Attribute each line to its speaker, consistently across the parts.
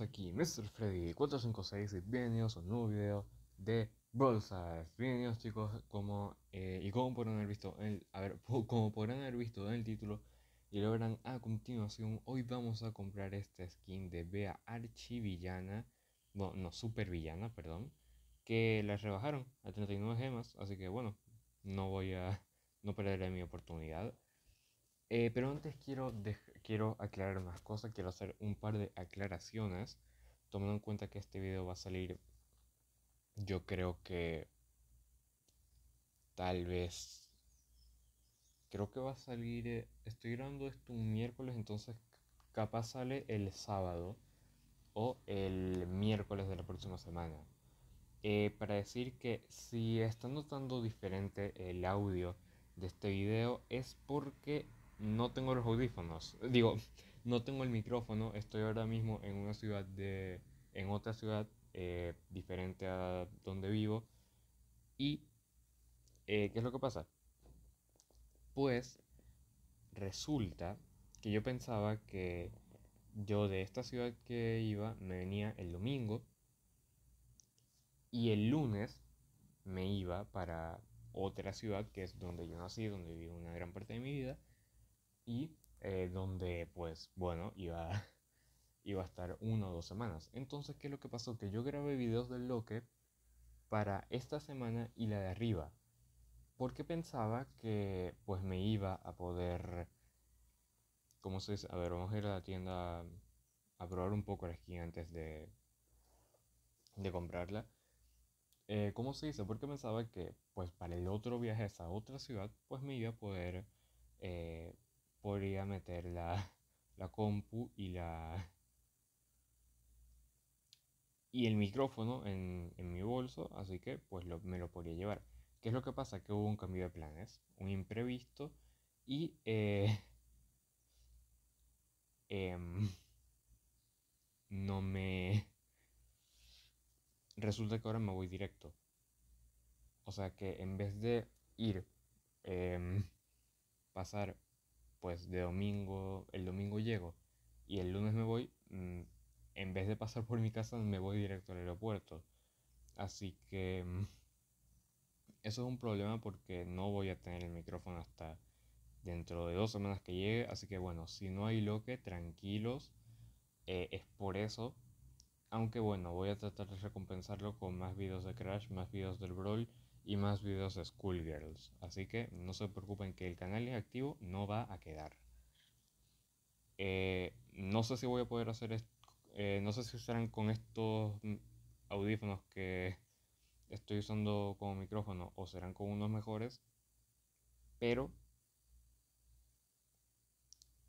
Speaker 1: aquí Mr. Freddy 456 bienvenidos a un nuevo video de bolsas bienvenidos chicos como eh, y como podrán haber visto el, a ver como podrán haber visto en el título y lo verán a continuación hoy vamos a comprar esta skin de Bea archivillana no Super Villana perdón que la rebajaron a 39 gemas así que bueno no voy a no perderé mi oportunidad eh, pero antes quiero, quiero aclarar unas cosas, quiero hacer un par de aclaraciones, tomando en cuenta que este video va a salir, yo creo que tal vez, creo que va a salir, eh, estoy grabando esto un miércoles, entonces capaz sale el sábado o el miércoles de la próxima semana. Eh, para decir que si están notando diferente el audio de este video es porque no tengo los audífonos, digo, no tengo el micrófono, estoy ahora mismo en una ciudad de, en otra ciudad eh, diferente a donde vivo. Y, eh, ¿qué es lo que pasa? Pues resulta que yo pensaba que yo de esta ciudad que iba me venía el domingo y el lunes me iba para otra ciudad que es donde yo nací, donde viví una gran parte de mi vida y eh, donde pues bueno, iba, iba a estar una o dos semanas. Entonces, ¿qué es lo que pasó? Que yo grabé videos del Loque para esta semana y la de arriba, porque pensaba que pues me iba a poder, ¿cómo se dice? A ver, vamos a ir a la tienda a probar un poco la esquina antes de, de comprarla. Eh, ¿Cómo se dice? Porque pensaba que pues para el otro viaje a esa otra ciudad pues me iba a poder eh, podría meter la, la compu y la y el micrófono en, mi bolso, así que pues me lo podría llevar. ¿Qué es lo que pasa? Que hubo un cambio de planes, un imprevisto y eh, em, no me... Resulta que ahora me voy directo. O sea que en vez de ir, em, pasar pues de domingo, el domingo llego y el lunes me voy, mm, en vez de pasar por mi casa me voy directo al aeropuerto. Así que mm, eso es un problema porque no voy a tener el micrófono hasta dentro de dos semanas que llegue. Así que bueno, si no hay loque, tranquilos. Eh, es por eso. Aunque bueno, voy a tratar de recompensarlo con más videos de Crash, más videos del Brawl y más videos de Schoolgirls. Así que no se preocupen que el canal Activo no va a quedar. Eh, no sé si voy a poder hacer esto. Eh, no sé si usarán con estos audífonos que estoy usando como micrófono o serán con unos mejores. Pero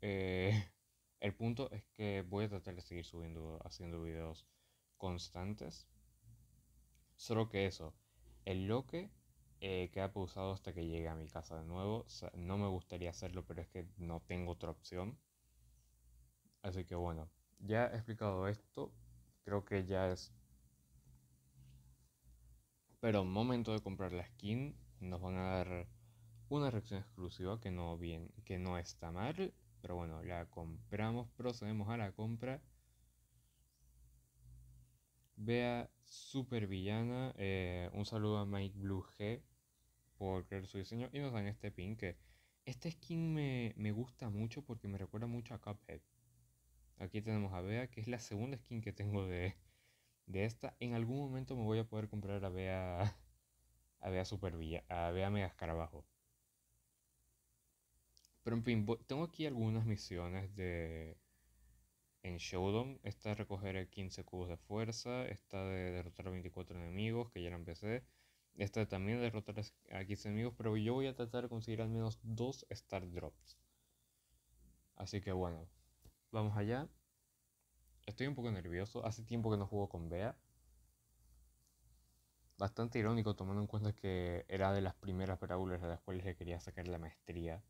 Speaker 1: eh, el punto es que voy a tratar de seguir subiendo, haciendo videos constantes. Solo que eso, el loque eh, queda pausado hasta que llegue a mi casa de nuevo. no me gustaría hacerlo, pero es que no tengo otra opción. Así que bueno, ya he explicado esto. Creo que ya es... Pero momento de comprar la skin. Nos van a dar una reacción exclusiva que no, bien, que no está mal. Pero bueno, la compramos, procedemos a la compra. Bea Supervillana. Villana, eh, un saludo a Mike Blue G por crear su diseño. Y nos dan este pin que. Este skin me, gusta mucho porque me recuerda mucho a Cuphead. Aquí tenemos a Bea, que es la segunda skin que tengo de, de esta. En algún momento me voy a poder comprar a Bea. A Bea Supervilla. A Bea Mega Pero en fin, tengo aquí algunas misiones de, en Showdown, está de recoger 15 cubos de fuerza, está de derrotar 24 enemigos, que ya la empecé, esta de derrotar a 15 enemigos, pero yo voy a tratar de conseguir al menos 2 Star Drops. Así que bueno, vamos allá. Estoy un poco nervioso, hace tiempo que no juego con Bea. Bastante irónico tomando en cuenta que era de las primeras parábolas de las cuales le quería sacar la maestría.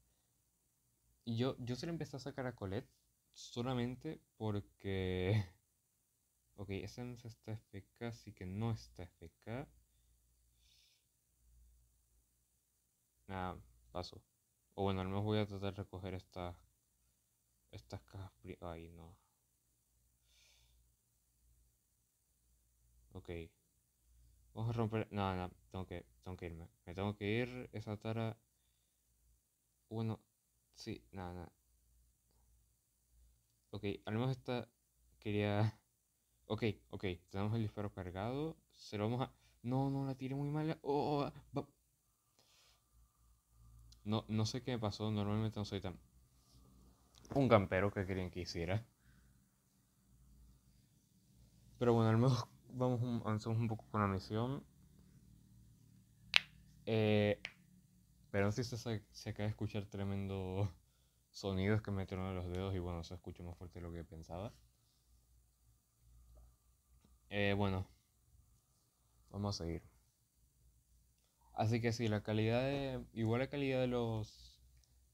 Speaker 1: Y yo, yo se le empecé a sacar a Colette solamente porque... Ok, se está FK, así que no está FK. Nada, paso. O bueno, al menos voy a tratar de recoger estas estas cajas. Ay, no. Ok. Vamos a romper. No, no, tengo que, tengo que irme. Me tengo que ir. Esa tara. Bueno, sí, nada, nada. Ok, al menos esta quería... Ok, ok, tenemos el disparo cargado. Se lo vamos a... No, no, la tiré muy mal. Oh, no, no sé qué me pasó. Normalmente no soy tan... Un campero que querían que hiciera. Pero bueno, al menos vamos avanzamos un poco con la misión. Eh, pero no sé si se acaba de escuchar tremendo sonidos que me en los dedos y bueno, se escucha más fuerte de lo que pensaba. Eh, bueno, vamos a seguir. Así que si la calidad de, igual la calidad de los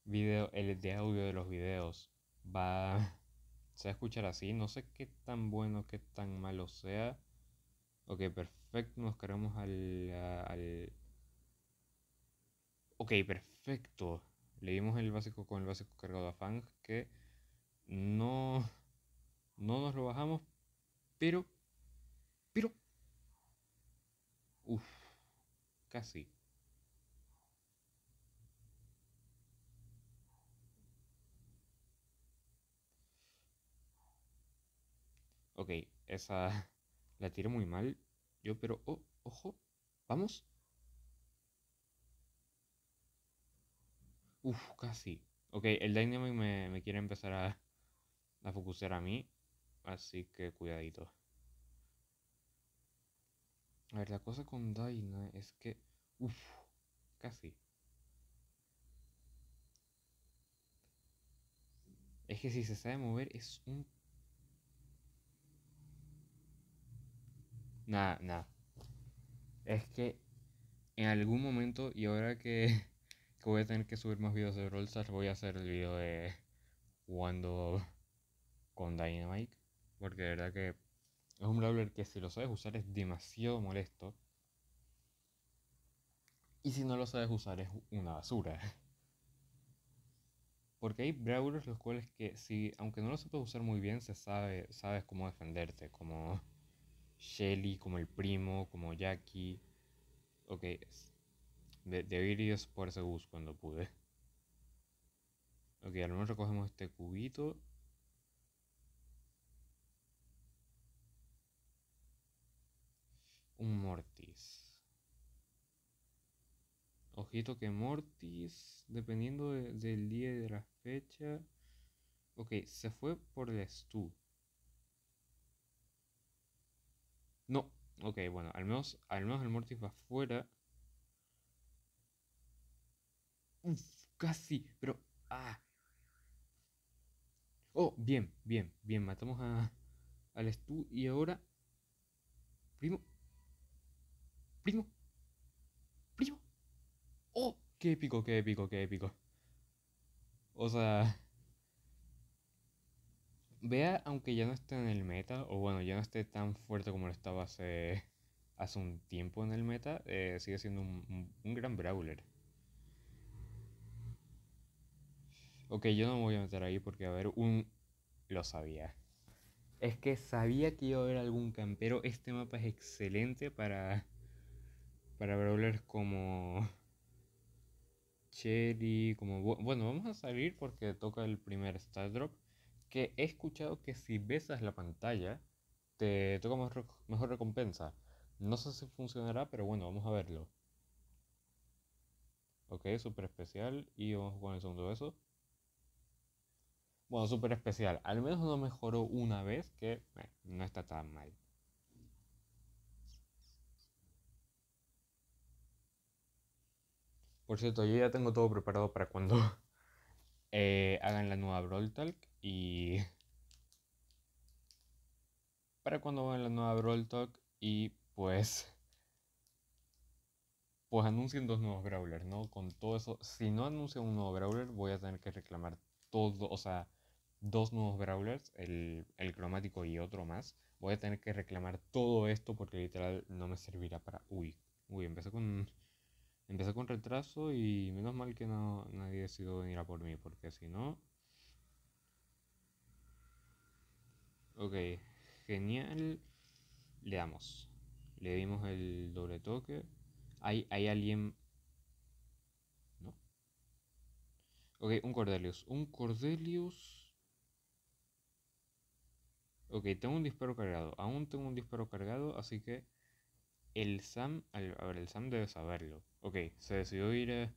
Speaker 1: videos, el de audio de los videos va, se va a escuchar así. No sé qué tan bueno, qué tan malo sea. Ok, perfecto, nos queremos al, al... Ok, perfecto. Leímos el básico con el básico cargado a Fang, que no, no nos lo bajamos, pero, pero, uff, casi. Ok, esa la tiré muy mal. Yo, pero, oh, ojo, vamos. Uf, casi. Ok, el Dynamic me, quiere empezar a, a focusear a mí. Así que cuidadito. A ver, la cosa con Dynamo es que... Uf, casi. Es que si se sabe mover es un... Nada, nada. Es que en algún momento y ahora que que voy a tener que subir más videos de Brawl Voy a hacer el video de jugando con Dynamite. Porque de verdad que es un brawler que si lo sabes usar es demasiado molesto. Y si no lo sabes usar es una basura. Porque hay brawlers los cuales que si, aunque no lo sepas usar muy bien, se sabe, sabes cómo defenderte. Como Shelly, como el primo, como Jackie. Ok, de, de por ese bus cuando pude. Ok, al menos recogemos este cubito. Un Mortis. Ojito que Mortis, dependiendo del día y de la fecha. Ok, se fue por el Stu. No, ok, bueno, al menos, al menos el Mortis va afuera casi, pero... Ah. Oh, bien, bien, bien. Matamos a, al Stu y ahora... Primo. Primo. Primo. Oh, qué épico, qué épico, qué épico. O sea... Vea, aunque ya no esté en el meta, o bueno, ya no esté tan fuerte como lo estaba hace, hace un tiempo en el meta, eh, sigue siendo un gran brawler. Ok, yo no me voy a meter ahí porque, a ver, un... Lo sabía. Es que sabía que iba a haber algún campero. Este mapa es excelente para... Para brawlers como... Cherry, como... Bueno, vamos a salir porque toca el primer Star Drop. Que he escuchado que si besas la pantalla, te toca mejor, mejor recompensa. No sé si funcionará, pero bueno, vamos a verlo. Ok, super especial. Y vamos con el segundo beso bueno, súper especial. Al menos no mejoró una vez, que no está tan mal. Por cierto, yo ya tengo todo preparado para cuando eh, hagan la nueva Brawl Talk y... Para cuando hagan la nueva Brawl Talk y pues... Pues anuncien dos nuevos Brawlers, ¿no? Con todo eso, si no anuncian un nuevo Brawler, voy a tener que reclamar todo, o sea, dos nuevos Brawlers, el, cromático y otro más. Voy a tener que reclamar todo esto porque literal no me servirá para... Uy, uy, empecé con... Empecé con retraso y menos mal que no, nadie decidió venir a por mí, porque si no... Ok, genial. Le damos. Le dimos el doble toque. ¿Hay, hay alguien...? ¿No? Ok, un Cordelius. Un Cordelius... Ok, tengo un disparo cargado. Aún tengo un disparo cargado, así que el Sam... A ver, el Sam debe saberlo. Ok, se decidió ir eh,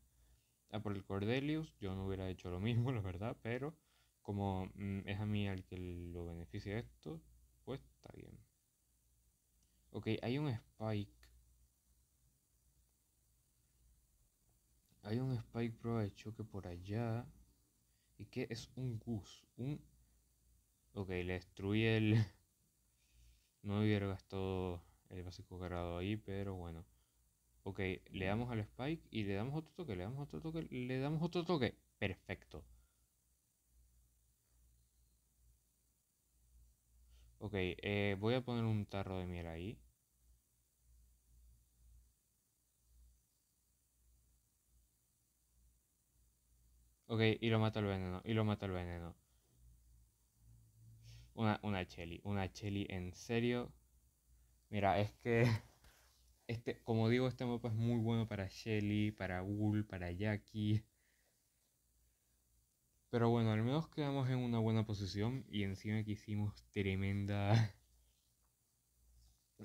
Speaker 1: a, por el Cordelius. Yo no hubiera hecho lo mismo, la verdad, pero como mm, es a mí al que lo beneficia esto, pues está bien. Ok, hay un Spike. Hay un Spike Pro de que por allá... Y que es un Gus. Un Ok, le destruí el... No hubiera gastado el básico cargado ahí, pero bueno. Ok, le damos al spike y le damos otro toque, le damos otro toque, le damos otro toque. Perfecto. Ok, eh, voy a poner un tarro de miel ahí. Ok, y lo mata el veneno, y lo mata el veneno. Una, una cheli, una cheli en serio. Mira, es que, este, como digo, este mapa es muy bueno para Shelly, para Wool, para Jackie. Pero bueno, al menos quedamos en una buena posición y encima que hicimos tremenda...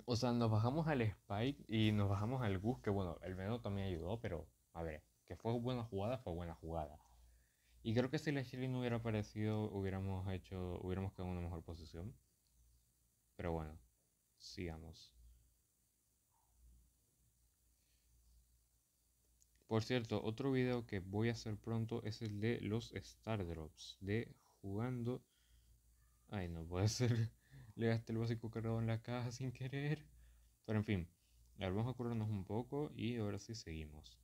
Speaker 1: O sea, nos bajamos al Spike y nos bajamos al Gus, que bueno, el menos también ayudó, pero a ver, que fue buena jugada, fue buena jugada. Y creo que si la Shelly no hubiera aparecido, hubiéramos hecho, hubiéramos quedado en una mejor posición. Pero bueno, sigamos. Por cierto, otro video que voy a hacer pronto es el de los Star Drops. De jugando. Ay, no puede ser. Le gasté el básico cargado en la caja sin querer. Pero en fin, vamos a curarnos un poco y ahora sí seguimos.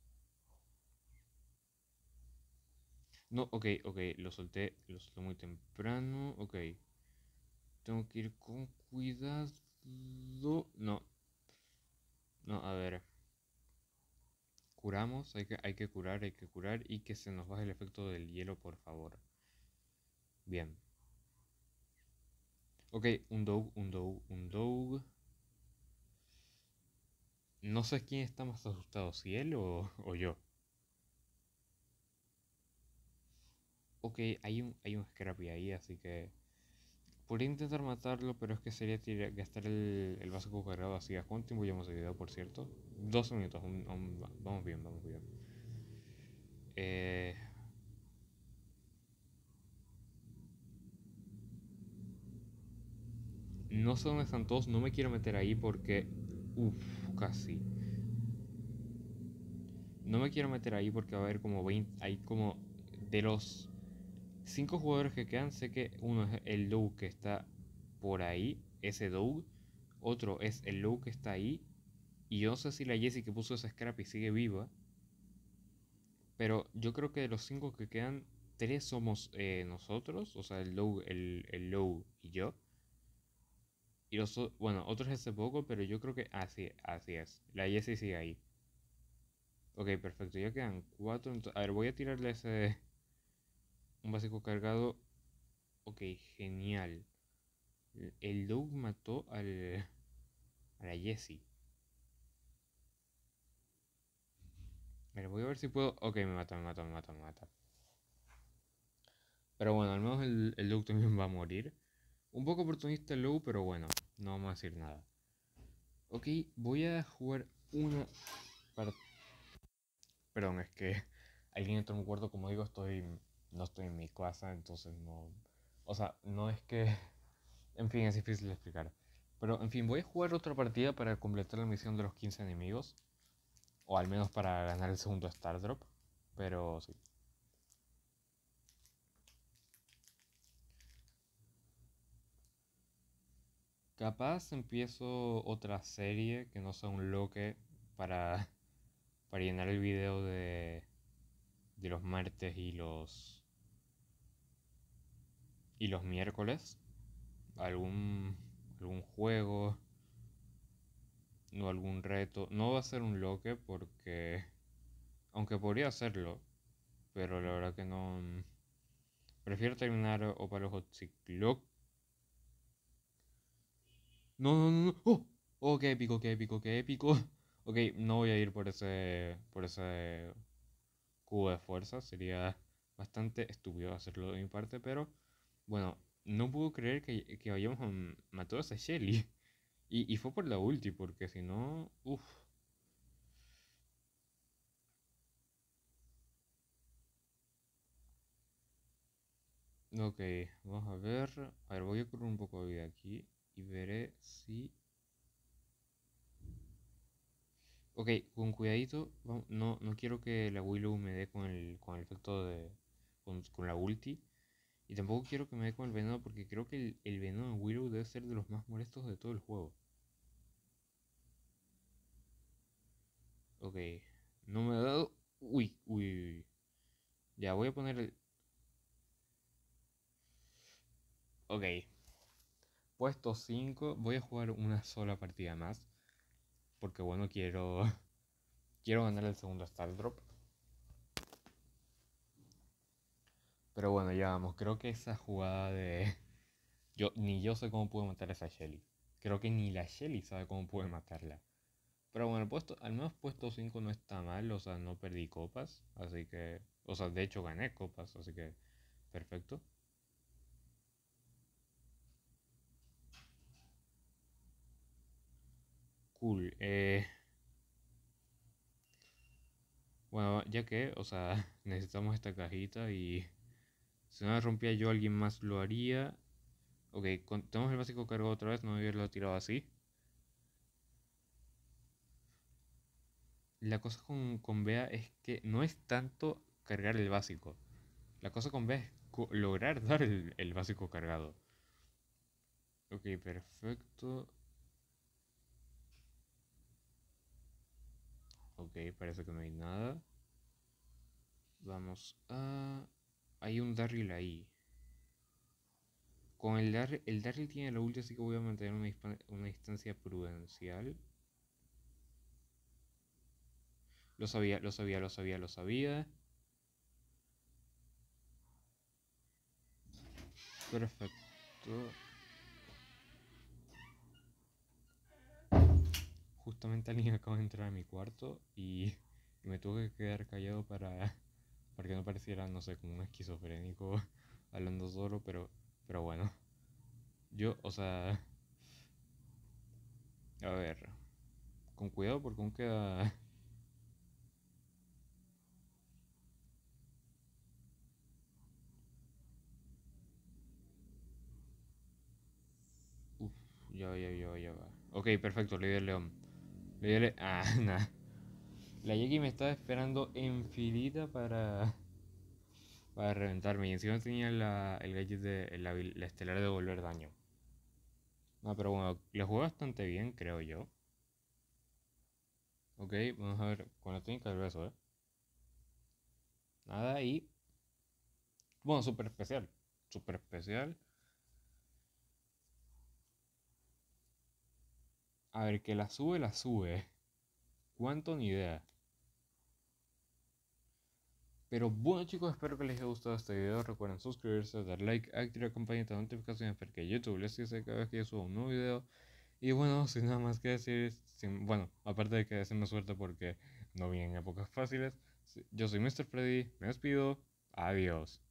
Speaker 1: No, ok, ok, lo solté, lo solté muy temprano, ok. Tengo que ir con cuidado. No. No, a ver. Curamos, hay que, hay que curar, hay que curar y que se nos baje el efecto del hielo, por favor. Bien. Ok, un dog, un dog, un dog. No sé quién está más asustado, si él o yo. Ok, hay un, hay un Scrappy ahí, así que... Podría intentar matarlo, pero es que sería gastar el, el vaso cargado así. ¿A cuánto tiempo ya hemos por cierto? 12 minutos, vamos bien, vamos bien. Eh, no sé dónde están todos, no me quiero meter ahí porque... Uf, casi. No me quiero meter ahí porque va a haber como 20... Hay como... De los cinco jugadores que quedan, sé que uno es el Doug que está por ahí, ese Doug. Otro es el Lou que está ahí. Y yo no sé si la Jessie que puso esa y sigue viva. Pero yo creo que de los cinco que quedan, tres somos eh, nosotros. O sea, el Lou, el, el Lou y yo. Y los, bueno, otros ese poco, pero yo creo que así, así es. La Jessie sigue ahí. Ok, perfecto. Ya quedan cuatro. A ver, voy a tirarle ese un básico cargado. Ok, genial. El Doug mató al. a la Jessie. ver, voy a ver si puedo. Ok, me mata, me mata, me mata, me mata. Pero bueno, al menos el, el también va a morir. Un poco oportunista el Doug, pero bueno, no vamos a decir nada. Ok, voy a jugar una Perdón, es que alguien entró en mi cuarto, como digo, estoy no estoy en mi casa, entonces no... O sea, no es que... En fin, es difícil explicar. Pero, en fin, voy a jugar otra partida para completar la misión de los 15 enemigos. O al menos para ganar el segundo Star Drop. Pero sí. Capaz empiezo otra serie que no sea un loque para, para llenar el video de, de los martes y los y los miércoles, algún, algún juego o algún reto. No va a ser un loque porque, aunque podría hacerlo, pero la verdad que no... Mm, prefiero terminar o para los No, no, no, no. Oh, oh, qué épico, qué épico, qué épico. Ok, no voy a ir por ese, por ese cubo de fuerza. Sería bastante estúpido hacerlo de mi parte, pero bueno, no puedo creer que, que matado a a Shelly. Y, fue por la ulti, porque si no. Uff. Ok, vamos a ver. A ver, voy a correr un poco de vida aquí y veré si. Ok, con cuidadito. No, no quiero que la Willow me dé con el, con el efecto de. Con, con la ulti. Y tampoco quiero que me dé con el veneno porque creo que el, veneno en Willow debe ser de los más molestos de todo el juego. Ok, no me ha dado... Uy, uy, Ya voy a poner el... Ok. Puesto 5. Voy a jugar una sola partida más. Porque bueno, quiero... quiero ganar el segundo Star Drop. Pero bueno, ya vamos. Creo que esa jugada de. Yo, ni yo sé cómo pude matar a esa Shelly. Creo que ni la Shelly sabe cómo pude matarla. Pero bueno, puesto, al menos puesto 5 no está mal. O sea, no perdí copas. Así que. O sea, de hecho gané copas. Así que. Perfecto. Cool. Eh. Bueno, ya que, o sea, necesitamos esta cajita y si no la rompía yo, alguien más lo haría. Ok, tenemos el básico cargado otra vez, no hubiera tirado así. La cosa con, con Bea es que no es tanto cargar el básico. La cosa con Bea es lograr dar el básico cargado. Ok, perfecto. Ok, parece que no hay nada. Vamos a... Hay un Darryl ahí. Con el Darryl, el Darryl tiene la ulti, así que voy a mantener una, distancia prudencial. Lo sabía, lo sabía, lo sabía, lo sabía. Perfecto. Justamente alguien acaba de entrar a mi cuarto y, y me tuve que quedar callado para para que no pareciera, no sé, como un esquizofrénico hablando solo, pero, pero bueno. Yo, o sea... A ver. Con cuidado porque aún queda... Uf, ya va, ya ya va. Ok, perfecto, le el león. Le Ah, nada. La Jackie me estaba esperando en filita para. para reventarme. Y encima tenía el gadget de. La, estelar de volver daño. No, pero bueno, le jugué bastante bien, creo yo. Ok, vamos a ver con la técnica del beso, ¿eh? Nada, y. Bueno, super especial. Super especial. A ver, que la sube, la sube. ¿Cuánto? Ni idea. Pero bueno chicos, espero que les haya gustado este video. Recuerden suscribirse, dar like, activar la campanita de notificaciones para que YouTube les dice cada vez que yo un nuevo video. Y bueno, sin nada más que decir, bueno, aparte de que desearme suerte porque no vienen épocas fáciles, yo soy Mr. Freddy, me despido, adiós.